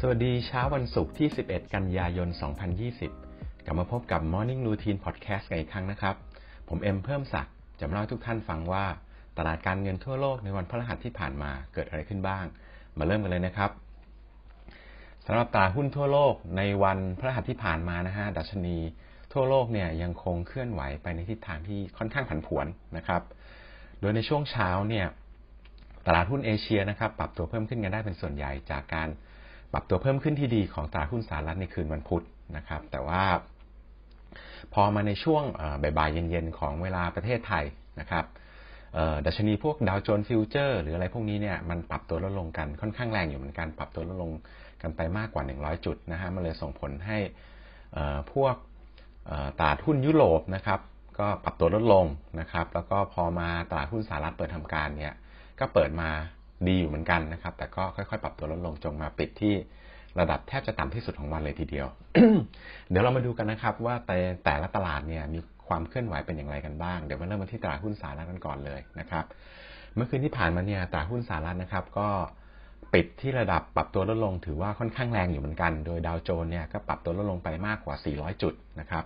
สวัสดีเช้าวันศุกร์ที่ 11 กันยายน 2020 กลับมาพบกับ Morning Routine Podcast กันอีกครั้งนะครับ ผมเอ็มเพิ่มศักดิ์จะมาเล่าให้ทุกท่านฟังว่า ตลาดการเงินทั่วโลกในวันพฤหัสที่ผ่านมาเกิดอะไรขึ้นบ้าง มาเริ่มกันเลยนะครับ สำหรับตลาดหุ้นทั่วโลกในวันพฤหัสที่ผ่านมานะฮะดัชนี ทั่วโลกเนี่ย ยังคงเคลื่อนไหวไปในทิศทางที่ค่อนข้างผันผวนนะครับโดยในช่วงเช้าเนี่ยตลาดหุ้นเอเชียนะครับ ปรับตัวเพิ่มขึ้นกันได้เป็นส่วนใหญ่จากการปรับตัวเพิ่มขึ้นที่ดีของตลาดหุ้นสหรัฐในคืนวันพุธนะครับ แต่ว่าพอมาในช่วงบ่ายเย็นๆของเวลาประเทศไทยนะครับดัชนีพวกดาวโจนส์ฟิวเจอร์หรืออะไรพวกนี้เนี่ยมันปรับตัวลดลงกันค่อนข้างแรงอยู่เหมือนกันปรับตัวลดลงกันไปมากกว่า 100 จุดนะฮะมันเลยส่งผลให้พวกตลาดหุ้นยุโรปนะครับก็ปรับตัวลดลงนะครับ แล้วก็พอมาตลาดหุ้นสหรัฐเปิดทำการเนี่ย ก็เปิดมาดีอยู่เหมือนกันนะครับ แต่ก็ค่อยๆ ปรับตัวลดลงจงมาปิดที่ระดับแทบจะต่ำที่สุดของวันเลยทีเดียวเดี๋ยวเรามาดูกันนะครับว่าแต่แต่ละตลาดเนี่ยมีความเคลื่อนไหวเป็นอย่างไรกันบ้างเดี๋ยวมาเริ่มมาที่ตลาดหุ้นสหรัฐกันก่อนเลยนะครับ เมื่อคืนที่ผ่านมาเนี่ยตลาดหุ้นสหรัฐนะครับ ก็ปิดที่ระดับปรับตัวลดลงถือว่าค่อนข้างแรงอยู่เหมือนกัน โดยดาวโจนส์เนี่ยก็ปรับตัวลดลงไปมากกว่า 400 จุดนะครับ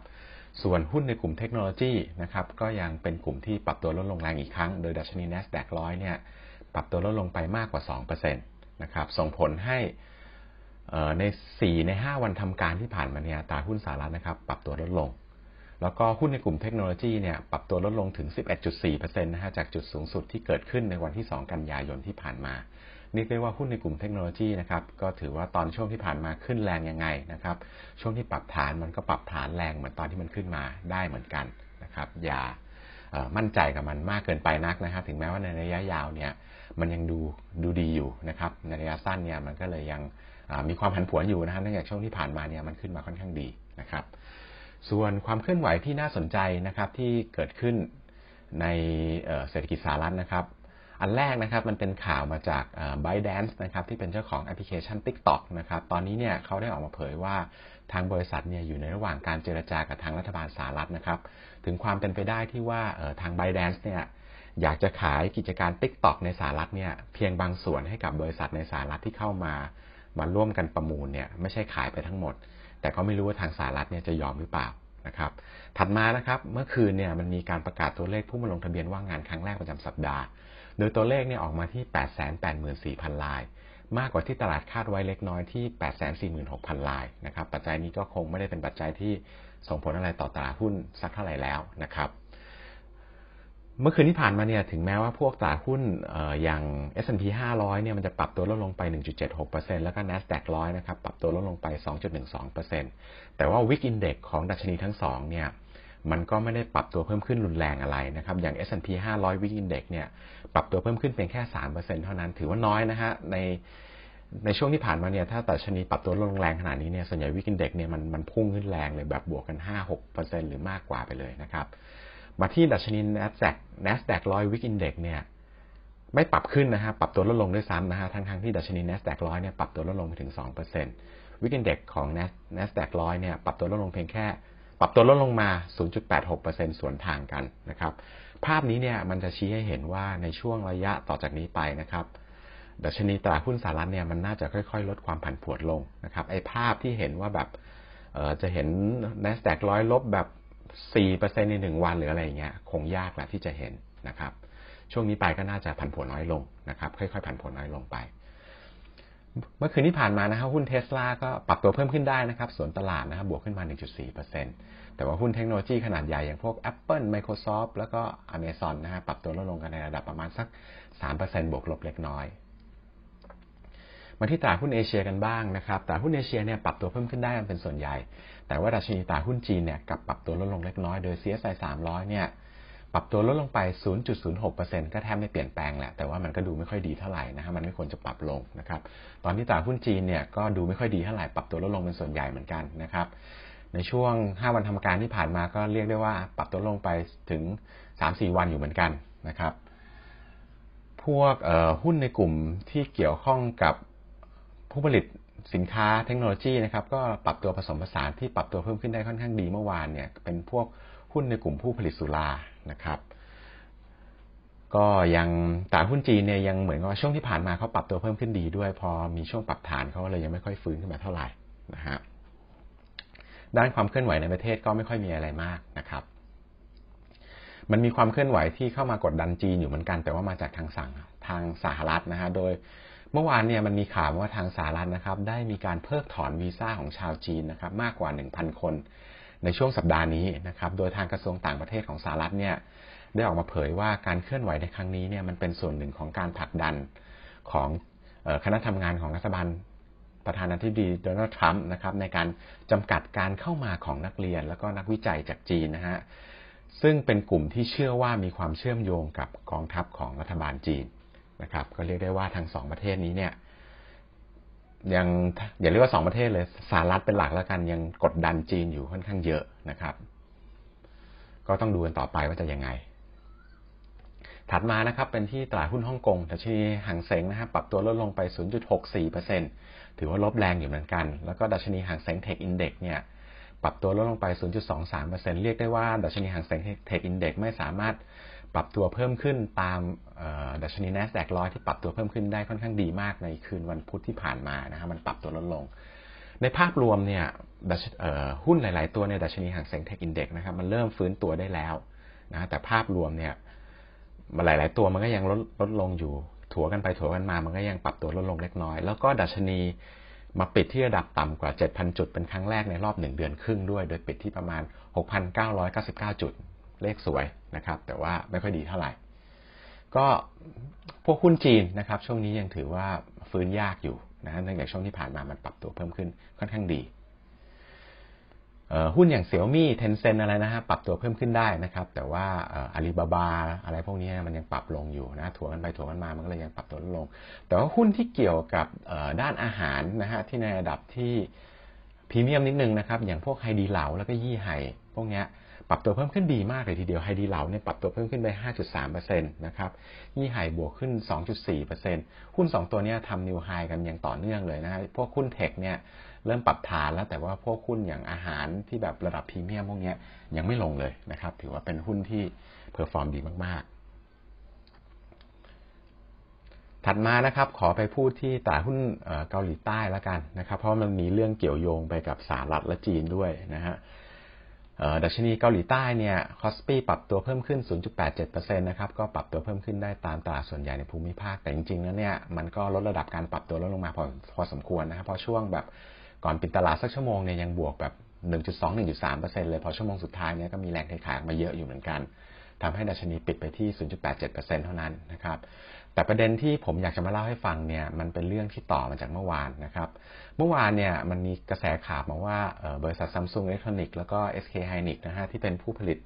ส่วนหุ้นในกลุ่มเทคโนโลยีนะครับก็ยังเป็นกลุ่มที่ปรับตัวลดลงแรงอีกครั้ง โดยดัชนี NASDAQ ร้อยเนี่ยปรับตัวลดลงไปมากกว่า 2%นะครับ ส่งผลให้ใน 4 ใน 5 วันทำการที่ผ่านมาเนี่ยตาหุ้นสหรัฐนะครับปรับตัวลดลง แล้วก็หุ้นในกลุ่มเทคโนโลยีเนี่ยปรับตัวลดลงถึง 11.4%นะฮะ จากจุดสูงสุดที่เกิดขึ้นในวันที่ 2 กันยายนที่ผ่านมาเรียกได้ว่าหุ้นในกลุ่มเทคโนโลยีนะครับก็ถือว่าตอนช่วงที่ผ่านมาขึ้นแรงยังไงนะครับ ช่วงที่ปรับฐานมันก็ปรับฐานแรงเหมือนตอนที่มันขึ้นมาได้เหมือนกันนะครับ อย่ามั่นใจกับมันมากเกินไปนักนะครับถึงแม้ว่าในระยะยาวเนี่ยมันยังดูดูดีอยู่นะครับ ในระยะสั้นเนี่ยมันก็เลยยังมีความผันผวนอยู่นะครับเนื่องจากช่วงที่ผ่านมาเนี่ยมันขึ้นมาค่อนข้างดีนะครับ ส่วนความเคลื่อนไหวที่น่าสนใจนะครับที่เกิดขึ้นในเศรษฐกิจสหรัฐนะครับอันแรกนะครับมันเป็นข่าวมาจาก b y d a n c e นะครับที่เป็นเจ้าของแอปพลิเคชัน TikTok นะครับตอนนี้เนี่ยเขาได้ออกมาเผยว่าทางบริษัทเนี่ยอยู่ในระหว่างการเจรจากับทางรัฐบาลสหรัฐนะครับ ถึงความเป็นไปได้ที่ว่าทาง b y d a n c e เนี่ยอยากจะขายกิจการ TikTok ในสหรัฐเนี่ยเพียงบางส่วนให้กับบริษัทในสหรัฐที่เข้ามามาร่วมกันประมูลเนี่ยไม่ใช่ขายไปทั้งหมด แต่ก็ไม่รู้ว่าทางสหรัฐเนี่ยจะยอมหรือเปล่านะครับถัดมานะครับเมื่อคืนเนี่ยมันมีการประกาศตัวเลขผู้มาลงทะเบียนว่างงานครั้งแรกประจำสัปดาห์โดยตัวเลขเนี่ยออกมาที่ 884,000 ลาย มากกว่าที่ตลาดคาดไว้เล็กน้อยที่ 846,000 ลายนะครับปัจจัยนี้ก็คงไม่ได้เป็นปัจจัยที่ส่งผลอะไรต่อตลาดหุ้นสักเท่าไหร่แล้วนะครับเมื่อคืนที่ผ่านมาเนี่ยถึงแม้ว่าพวกตลาดหุ้นอย่าง S&P 500 เนี่ยมันจะปรับตัวลดลงไป 1.76%แล้วก็ NASDAQ 100 นะครับปรับตัวลดลงไป 2.12%แต่ว่า w i e k Index ของดัชนีทั้งสองเนี่ยมันก็ไม่ได้ปรับตัวเพิ่มขึ้นรุนแรงอะไรนะครับ อย่าง S&P 500 Week Index เนี่ย ปรับตัวเพิ่มขึ้นเพียงแค่ 3%เท่านั้น ถือว่าน้อยนะฮะ ใน ในช่วงที่ผ่านมาเนี่ย ถ้าแต่ชนีปรับตัวลงแรงขนาดนี้เนี่ยส่วนใหญ่วิกินเด็กเนี่ยมันมันพุ่งขึ้นแรงเลยแบบบวกกัน 5-6%หรือมากกว่าไปเลยนะครับ มาที่ดัชนี NASDAQ NASDAQ 100 Week Index เนี่ย ไม่ปรับขึ้นนะฮะ ปรับตัวลดลงด้วยซ้ำนะฮะ ทั้งๆ ที่ดัชนี NASDAQ 100 เนี่ย ปรับตัวลดลงไปถึง2%วิกินเด็กของ NASDAQ 100เนี่ยปรับตัวลดลงเพียงแค่ปรับตัวลดลงมา 0.86%สวนทางกันนะครับ ภาพนี้เนี่ยมันจะชี้ให้เห็นว่าในช่วงระยะต่อจากนี้ไปนะครับ ดัชนีตลาดหุ้นสหรัฐเนี่ยมันน่าจะค่อยๆลดความผันผวนลงนะครับ ไอ้ภาพที่เห็นว่าแบบจะเห็น n แ s d a q ร้อยลบแบบ 4%ใน 1 วันหรืออะไรอย่างเงี้ยคงยากแหละที่จะเห็นนะครับ ช่วงนี้ไปก็น่าจะผันผวนน้อยลงนะครับ ค่อย ๆ ผันผวนน้อยลงไปเมื่อคืนที่ผ่านมานะครับหุ้นเทสลาก็ปรับตัวเพิ่มขึ้นได้นะครับส่วนตลาดนะครับบวกขึ้นมา 1.4%แต่ว่าหุ้นเทคโนโลยีขนาดใหญ่อย่างพวก Apple Microsoft แล้วก็ Amazon นะฮะปรับตัวลดลงกันในระดับประมาณสัก 3%บวกลบเล็กน้อย มาที่ตลาดหุ้นเอเชีย กันบ้างนะครับตลาดหุ้นเอเชียเนี่ยปรับตัวเพิ่มขึ้นได้เป็นส่วนใหญ่ แต่ว่าดัชนีตลาดหุ้นจีนเนี่ยกลับปรับตัวลดลงเล็กน้อยโดย CSI 300เนี่ยปรับตัวลดลงไป 0.06%ก็แทบไม่เปลี่ยนแปลงแหละแต่ว่ามันก็ดูไม่ค่อยดีเท่าไหร่นะฮะมันไม่ควรจะปรับลงนะครับ ตอนนี้ตลาดหุ้นจีนเนี่ยก็ดูไม่ค่อยดีเท่าไหร่ ปรับตัวลดลงเป็นส่วนใหญ่เหมือนกันนะครับ ในช่วง 5 วันทำการที่ผ่านมาก็เรียกได้ว่า ปรับตัวลงไปถึง 3-4 วันอยู่เหมือนกันนะครับ พวกหุ้นในกลุ่มที่เกี่ยวข้องกับผู้ผลิตสินค้าเทคโนโลยีนะครับ ก็ปรับตัวผสมผสานที่ปรับตัวเพิ่มขึ้นได้ค่อนข้างดีเมื่อวานเนี่ย เป็นพวกหุ้นในกลุ่มผู้ผลิตสุรานะครับ ก็ยังตลาดหุ้นจีนเนี่ยยังเหมือนกับช่วงที่ผ่านมาเขาปรับตัวเพิ่มขึ้นดีด้วย พอมีช่วงปรับฐานเขาเลยยังไม่ค่อยฟื้นขึ้นมาเท่าไหร่นะฮะ ด้านความเคลื่อนไหวในประเทศก็ไม่ค่อยมีอะไรมากนะครับ มันมีความเคลื่อนไหวที่เข้ามากดดันจีนอยู่เหมือนกัน แต่ว่ามาจากทางสั่งทางสหรัฐนะฮะ โดยเมื่อวานเนี่ยมันมีข่าวว่าทางสหรัฐนะครับ ได้มีการเพิกถอนวีซ่าของชาวจีนนะครับ มากกว่า1,000คนในช่วงสัปดาห์นี้นะครับ โดยทางกระทรวงต่างประเทศของสหรัฐเนี่ยได้ออกมาเผยว่าการเคลื่อนไหวในครั้งนี้เนี่ยมันเป็นส่วนหนึ่งของการผลักดันของคณะทำงานของรัฐบาลประธานาธิบดีโดนัลด์ทรัมป์นะครับ ในการจำกัดการเข้ามาของนักเรียนและก็นักวิจัยจากจีนนะฮะซึ่งเป็นกลุ่มที่เชื่อว่ามีความเชื่อมโยงกับกองทัพของรัฐบาลจีนนะครับ ก็เรียกได้ว่าทั้งสองประเทศนี้เนี่ยยังอย่าเรียกว่าสองประเทศเลยสหรัฐเป็นหลักแล้วกันยังกดดันจีนอยู่ค่อนข้างเยอะนะครับ ก็ต้องดูกันต่อไปว่าจะยังไง ถัดมานะครับ เป็นที่ตลาดหุ้นฮ่องกงดัชนีหางเสงนะครับปรับตัวลดลงไป 0.64%ถือว่าลบแรงอยู่เหมือนกันแล้วก็ดัชนีหางเสงเทคอินเด็กเนี่ย ปรับตัวลดลงไป 0.23%เรียกได้ว่าดัชนีหางเสงเทคอินเด็กไม่สามารถปรับตัวเพิ่มขึ้นตามดัชนี n a s d a q ร้อยที่ปรับตัวเพิ่มขึ้นได้ค่อนข้างดีมากในคืนวันพุธที่ผ่านมา นะครับมันปรับตัวลดลง ในภาพรวมเนี่ยหุ้นหลาย ๆ ตัวในดัชนีหางเซ็งเทคอินเด็กนะครับมันเริ่มฟื้นตัวได้แล้วนะ แต่ภาพรวมเนี่ยหลาย ๆ ตัวมันก็ยังลดลดลงอยู่ ถัวกันไปถัวกันมา มันก็ยังปรับตัวลดลง เล็กน้อย แล้วก็ ดัชนีมาปิดที่ระดับต่ำกว่า 7,000 จุดเป็นครั้งแรกในรอบ1เดือนครึ่งด้วย โดยปิดที่ประมาณ 6,999 จุดเลขสวยนะครับแต่ว่าไม่ค่อยดีเท่าไหร่ ก็พวกหุ้นจีนนะครับช่วงนี้ยังถือว่าฟื้นยากอยู่นะเนื่องแา่ช่วงที่ผ่านมามันปรับตัวเพิ่มขึ้นค่อนข้างดี หุ้นอย่างเซี่ยวมี่เทนเซนอะไรนะฮะปรับตัวเพิ่มขึ้นได้นะครับ แต่ว่าอาลีบาบาอะไรพวกนี้มันยังปรับลงอยู่นะถัวกันไป ถัวกันมามันก็เลยยังปรับตัวลลง แต่ว่าหุ้นที่เกี่ยวกับด้านอาหารนะฮะที่ในระดับที่พรีเมียมนิดนึงนะครับอย่างพวกไฮดีเหลาแล้วก็ยี่ไห่ พวกเนี้ยปรับตัวเพิ่มขึ้นดีมากเลยทีเดียวไฮดีเหลาเนี่ยปรับตัวเพิ่มขึ้นไป 5.3%นะครับยี่ไห่บวกขึ้น 2.4%หุ้น 2 ตัวนี้ทำนิวไฮกันอย่างต่อเนื่องเลยนะฮะพวกหุ้นเทคเนี่ยเริ่มปรับฐานแล้วแต่ว่าพวกหุ้นอย่างอาหารที่แบบระดับพรีเมียมพวกนี้ยังไม่ลงเลยนะครับ ถือว่าเป็นหุ้นที่เพอร์ฟอร์มดีมากๆ ถัดมานะครับ ขอไปพูดที่ตลาดหุ้นเกาหลีใต้แล้วกันนะครับ เพราะมันมีเรื่องเกี่ยวโยงไปกับสหรัฐและจีนด้วยนะฮะดัชนีเกาหลีใต้เนี่ย คอสปีปรับตัวเพิ่มขึ้น 0.87%นะครับ ก็ปรับตัวเพิ่มขึ้นได้ตามตลาดส่วนใหญ่ในภูมิภาค แต่จริงๆแล้วเนี่ยมันก็ลดระดับการปรับตัวลดลงมาพอพอสมควรนะครับ เพราะช่วงแบบก่อนปิดตลาดสักชั่วโมงเนี่ยยังบวกแบบ 1.2-1.3%เลย พอชั่วโมงสุดท้ายเนี่ยก็มีแรงเทขายมาเยอะอยู่เหมือนกัน ทำให้ดัชนีปิดไปที่ 0.87%เท่านั้นนะครับแต่ประเด็นที่ผมอยากจะมาเล่าให้ฟังเนี่ยมันเป็นเรื่องที่ต่อมาจากเมื่อวานนะครับ เมื่อวานเนี่ยมันมีกระแสข่าวมาว่าบริษัทซัมซุงอิเล็กทรอนิกส์แล้วก็ SK h y n i ฮนะฮะที่เป็นผู้ผลิต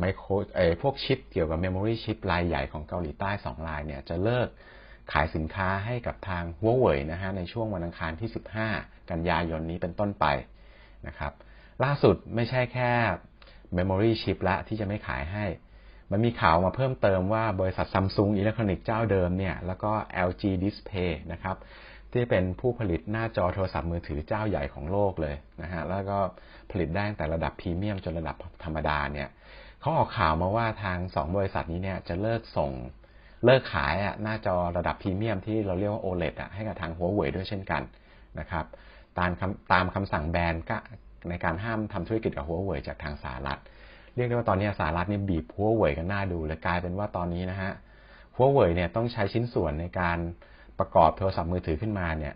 ไมโครเอพวกชิปเกี่ยวกับเมมโมรีชิปรายใหญ่ของเกาหลีใต้2รายเนี่ยจะเลิกขายสินค้าให้กับทางหัวเว่ยนะฮะในช่วงวันอังคารที่ 15 กันยายนนี้เป็นต้นไปนะครับล่าสุดไม่ใช่แค่เมมโมรีชิปละที่จะไม่ขายให้มันมีข่าวมาเพิ่มเติมว่าบริษัทซัมซุงอิเล็กทรอนิกส์เจ้าเดิมเนี่ยแล้วก็ LG Display นะครับที่เป็นผู้ผลิตหน้าจอโทรศัพท์มือถือเจ้าใหญ่ของโลกเลยนะฮะแล้วก็ผลิตได้แต่ระดับพรีเมียมจนระดับธรรมดาเนี่ยเขาออกข่าวมาว่าทาง 2 บริษัทนี้เนี่ยจะเลิกส่งเลิกขายอ่ะหน้าจอระดับพรีเมียมที่เราเรียกว่า OLED อ่ะให้กับทางหัวเว่ยด้วยเช่นกันนะครับตามตามคำสั่งแบนก็ในการห้ามทำธุรกิจกับหัวเว่ยจากทางสหรัฐเรียกได้ว่าตอนนี้สหรัฐเนี่ยบีบพัวเว่ยกันหน้าดูเลยกลายเป็นว่าตอนนี้นะฮะพัวเว่ยเนี่ยต้องใช้ชิ้นส่วนในการประกอบโทรศัพท์มือถือขึ้นมาเนี่ย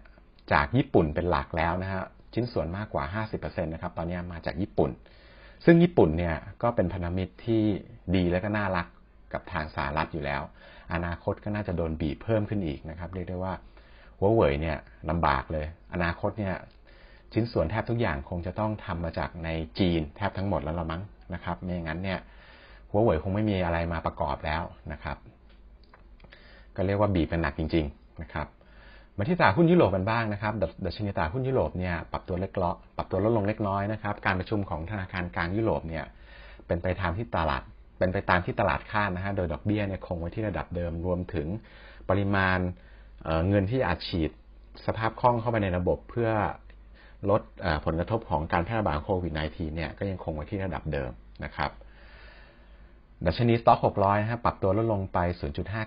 จากญี่ปุ่นเป็นหลักแล้วนะฮะชิ้นส่วนมากกว่า 50%นะครับตอนนี้มาจากญี่ปุ่น ซึ่งญี่ปุ่นเนี่ยก็เป็นพันธมิตรที่ดีและก็น่ารักกับทางสหรัฐอยู่แล้ว อนาคตก็น่าจะโดนบีบเพิ่มขึ้นอีกนะครับ เรียกได้ว่าหัวเว่ยเนี่ยลำบากเลย อนาคตเนี่ยชิ้นส่วนแทบทุกอย่างคงจะต้องทำมาจากในจีนแทบทั้งหมดแล้วละมั้งนะครับ ไม่อย่างนั้นเนี่ยหัวเว่ยคงไม่มีอะไรมาประกอบแล้วนะครับ ก็เรียกว่าบีบกันหนักจริง ๆนะครับมาที่ตลาดหุ้นยุโรปกันบ้างนะครับดัชนีตลาดหุ้นยุโรปเนี่ยปรับตัวเล็กเลาะปรับตัวลดลงเล็กน้อยนะครับ การประชุมของธนาคารกลางยุโรปเนี่ยเป็นไปตามที่ตลาด เป็นไปตามที่ตลาดคาดนะฮะ โดยดอกเบี้ยเนี่ยคงไว้ที่ระดับเดิมรวมถึงปริมาณเเงินที่อาจฉีด สภาพคล่องเข้าไปในระบบเพื่อลดผลกระทบของการแพร่ระบาดโควิด -19 เนี่ยก็ยังคงไว้ที่ระดับเดิมนะครับ ดัชนีสต็อก600นะฮะปรับตัวลดลงไป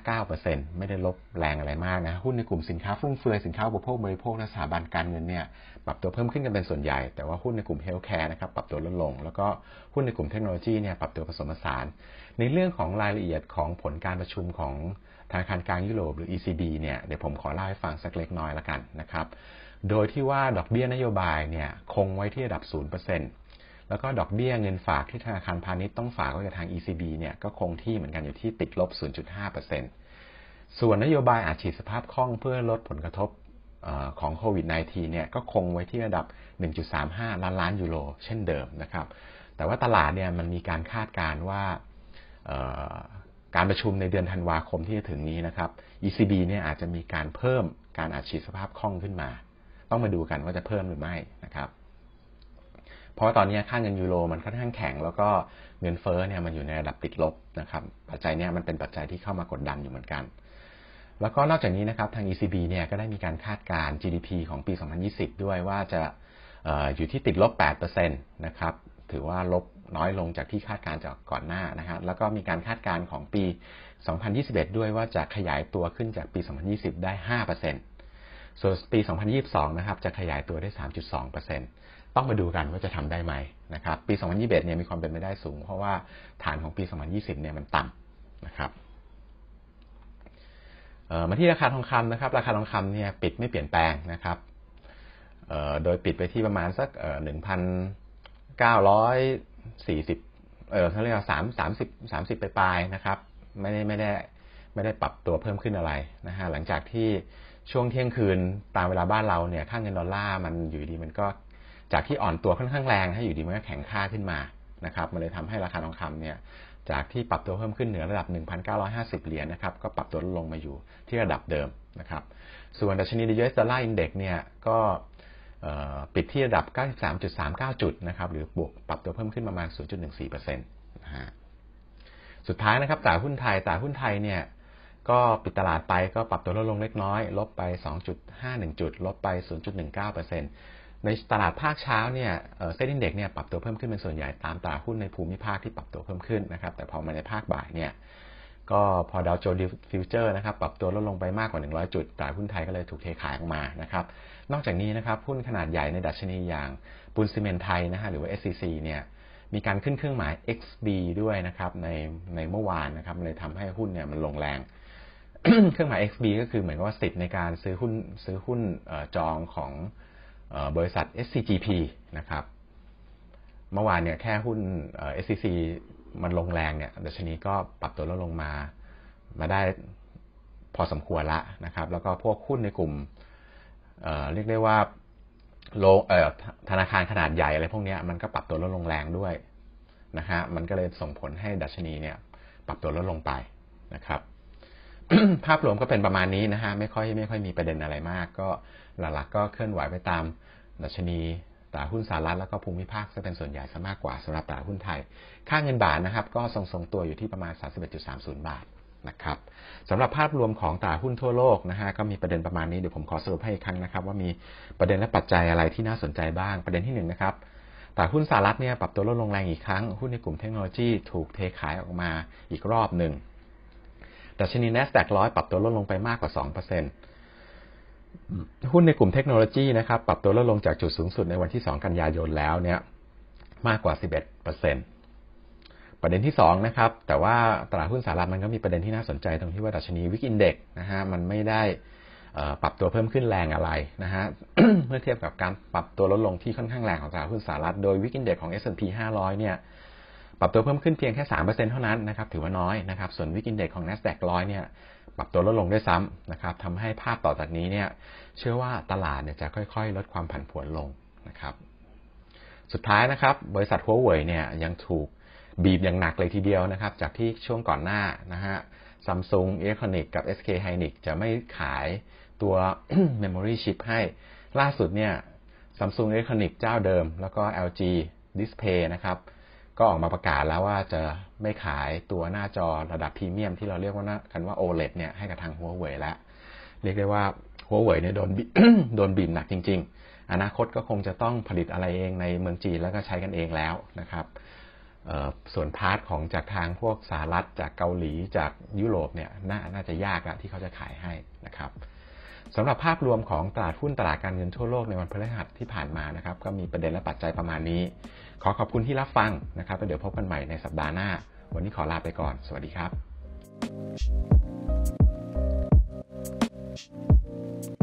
0.59%ไม่ได้ลบแรงอะไรมากนะหุ้นในกลุ่มสินค้าฟุ่มเฟือย สินค้าอุปโภค บริโภคและสถาบันการเงินเนี่ย ปรับตัวเพิ่มขึ้นกันเป็นส่วนใหญ่ แต่ว่าหุ้นในกลุ่มเฮลท์แคร์นะครับปรับตัวลดลง แล้วก็หุ้นในกลุ่มเทคโนโลยีเนี่ยปรับตัวผสมผสาน ในเรื่องของรายละเอียดของผลการประชุมของธนาคารกลางยุโรปหรือ ECB เนี่ยเดี๋ยวผมขอเล่าให้ฟังสักเล็กน้อยละกันนะครับโดยที่ว่าดอกเบี้ยนโยบายเนี่ยคงไว้ที่ระดับ 0%แล้วก็ดอกเบี้ย เงินฝากที่ธนาคารพาณิชย์ต้องฝากไว้กับทาง ECB เนี่ยก็คงที่เหมือนกันอยู่ที่ติดลบ 0.5%ส่วนนโยบายอาชีพสภาพคล่องเพื่อลดผลกระทบของโควิด -19 เนี่ยก็คงไว้ที่ระดับ 1.35 ล้านล้านยูโรเช่นเดิมนะครับ แต่ว่าตลาดเนี่ยมันมีการคาดการณ์ว่าการประชุมในเดือนธันวาคมที่จะถึงนี้นะครับ ECB เนี่ยอาจจะมีการเพิ่มการอัดฉีดสภาพคล่องขึ้นมาต้องมาดูกันว่าจะเพิ่มหรือไม่นะครับ เพราะตอนนี้ค่าเงินยูโรมันค่อนข้างแข็ง แล้วก็เงินเฟ้อเนี่ยมันอยู่ในระดับติดลบนะครับ ปัจจัยเนี่ยมันเป็นปัจจัยที่เข้ามากดดันอยู่เหมือนกัน แล้วก็นอกจากนี้นะครับทาง ECB เนี่ยก็ได้มีการคาดการ GDP ของปี 2020 ด้วยว่าจะออยู่ที่ติดลบ 8%นะครับ ถือว่าลบน้อยลงจากที่คาดการจากก่อนหน้านะครับแล้วก็มีการคาดการของปี 2021 ด้วยว่าจะขยายตัวขึ้นจากปี 2020 ได้ 5%ส่วนปี 2022 นะครับ จะขยายตัวได้ 3.2%ต้องมาดูกันว่าจะทำได้ไหมนะครับ ปี 2021 เนี่ยมีความเป็นไปได้สูง เพราะว่า ฐานของปี 2020 เนี่ยมันต่ำนะครับมาที่ราคาทองคำนะครับ ราคาทองคำเนี่ยปิดไม่เปลี่ยนแปลงนะครับโดยปิดไปที่ประมาณสัก1,940เออเขาเรียกว่า3 30 30ไสบปลายนะครับ ไม่ได้ไม่ได้ไม่ได้ปรับตัวเพิ่มขึ้นอะไรนะฮะหลังจากที่ช่วงเที่ยงคืนตามเวลาบ้านเราเนี่ยค่าเงินดอลลาร์มันอยู่ดีมันก็จากที่อ่อนตัวค่อนข้างแรงให้อยู่ดีมันก็แข็งค่าขึ้นมานะครับมันเลยทำให้ราคาทองคำเนี่ยจากที่ปรับตัวเพิ่มขึ้นเหนือระดับ 1,950 เหรียญนะครับก็ปรับตัวลงมาอยู่ที่ระดับเดิมนะครับส่วนดัชนีด US Dollar Index เนี่ยก็ปิดที่ระดับ 93.39 จุดนะครับหรือบวกปรับตัวเพิ่มขึ้นประมาณ 0.14%นะฮะสุดท้ายนะครับตลาดหุ้นไทยตลาดหุ้นไทยเนี่ยก็ปิดตลาดไปก็ปรับตัวลดลงเล็กน้อยลบไป 2.51 จุดลบไป 0.19%ในตลาดภาคเช้าเนี่ยเซ็นดินเด็กเนี่ยปรับตัวเพิ่มขึ้นเป็นส่วนใหญ่ตามตลาดหุ้นในภูมิภาคที่ปรับตัวเพิ่มขึ้นนะครับ แต่พอมาในภาคบ่ายเนี่ย ก็พอดาวโจนส์ฟิวเจอร์นะครับปรับตัวลดลงไปมากกว่า 100 จุด ตลาดหุ้นไทยก็เลยถูกเทขายออกมา นะครับ นอกจากนี้นะครับหุ้นขนาดใหญ่ในดัชนีอย่างปูนซีเมนไทยนะฮะหรือว่า SCC เนี่ย มีการขึ้นเครื่องหมาย XB ด้วยนะครับในในเมื่อวานนะครับเลยทาให้หุ้นเนี่ยมันลงแรงเครื่องหมาย XB ก็คือเหมือนว่าสิทธิ์ในการซื้อหุ้นซื้อหุ้นจองของบริษัท SCGP นะครับ เมื่อวานเนี่ยแค่หุ้น SCC มันลงแรงเนี่ยดัชนีก็ปรับตัวลดลงมา มาได้พอสมควรละนะครับ แล้วก็พวกหุ้นในกลุ่มเเรียกได้ว่าโลธนาคารขนาดใหญ่อะไรพวกนี้มันก็ปรับตัวลดลงแรงด้วยนะฮะมันก็เลยส่งผลให้ดัชนีเนี่ย ปรับตัวลดลงไปนะครับภาพรวมก็เป็นประมาณนี้นะฮะไม่ค่อยไม่ค่อยมีประเด็นอะไรมาก ก็หลักๆก็เคลื่อนไหวไปตามดัชนีตลาดหุ้นสหรัฐแล้วก็ภูมิภาคจะเป็นส่วนใหญ่ซะมากกว่าสำหรับตลาดหุ้นไทยค่าเงินบาทนะครับก็ทรงๆตัวอยู่ที่ประมาณ31.30บาทนะครับสำหรับภาพรวมของตลาดหุ้นทั่วโลกนะฮะก็มีประเด็นประมาณนี้เดี๋ยวผมขอสรุปให้อีกครั้งนะครับว่ามีประเด็นและปัจจัยอะไรที่น่าสนใจบ้างประเด็นที่1นนะครับตลาดหุ้นสหรัฐเนี่ยปรับตัวลดลงแรงอีกครั้งหุ้นในกลุ่มเทคโนโลยีถูกเทขายออกมาอีกรอบหนึ่งดัชนี NASDAQ 1้อยปรับตัวลดลงไปมากกว่า 2%หุ้นในกลุ่มเทคโนโลยีนะครับปรับตัวลดลงจากจุดสูงสุดในวันที่ 2 กันยายนแล้วเนี่ยมากกว่า 11%ประเด็นที่ 2 นะครับ แต่ว่าตลาดหุ้นสหรัฐมันก็มีประเด็นที่น่าสนใจ ตรงที่ว่าดัชนีวิกอินเด็กนะฮะมันไม่ได้ปรับตัวเพิ่มขึ้นแรงอะไรนะฮะเมื่อเทียบกับการปรับตัวลดลงที่ค่อนข้างแรงของตลาดหุ้นสหรัฐโดยวิกอินเด็กของ S&P 500 เนี่ยรับตัวเพิ่มขึ้นเพียงแค่ 3%เท่านั้นนะครับ ถือว่าน้อยนะครับ ส่วนวิกินเด็กของ NASDAQ ร้อยเนี่ยปรับตัวลดลงด้วยซ้ำนะครับทำให้ภาพต่อจากนี้เนี่ยเชื่อว่าตลาดเนี่ยจะค่อยๆ ลดความผันผวนลงนะครับ สุดท้ายนะครับบริษัทหัวเว่ยเนี่ยยังถูกบีบอย่างหนักเลยทีเดียวนะครับ จากที่ช่วงก่อนหน้านะฮะซัมซุงอิเล็กทรอนิกส์กับ SK h y n i c จะไม่ขายตัว Memory Chip ให้ล่าสุดเนี่ยซัมซุงอิเล็กทรอนิกส์เจ้าเดิม แล้วก็ LG Display นะครับก็ออกมาประกาศแล้วว่าจะไม่ขายตัวหน้าจอระดับพรีเมียมที่เราเรียกว่ากันว่า OLED เนี่ยให้กับทางหัวเว่ยแล้ว เรียกได้ว่าหัวเว่ยเนี่ยโดนโดนบีบหนักจริง ๆ อนาคตก็คงจะต้องผลิตอะไรเองในเมืองจีนแล้วก็ใช้กันเองแล้วนะครับส่วนพาร์ทของจากทางพวกสหรัฐจากเกาหลีจากยุโรปเนี่ยน่าน่าจะยากละที่เขาจะขายให้นะครับสำหรับภาพรวมของตลาดหุ้นตลาดการเงินทั่วโลกในวันพฤหัสที่ผ่านมานะครับก็มีประเด็นและปัจจัยประมาณนี้ขอขอบคุณที่รับฟังนะครับแล้วเดี๋ยวพบกันใหม่ในสัปดาห์หน้า วันนี้ขอลาไปก่อน สวัสดีครับ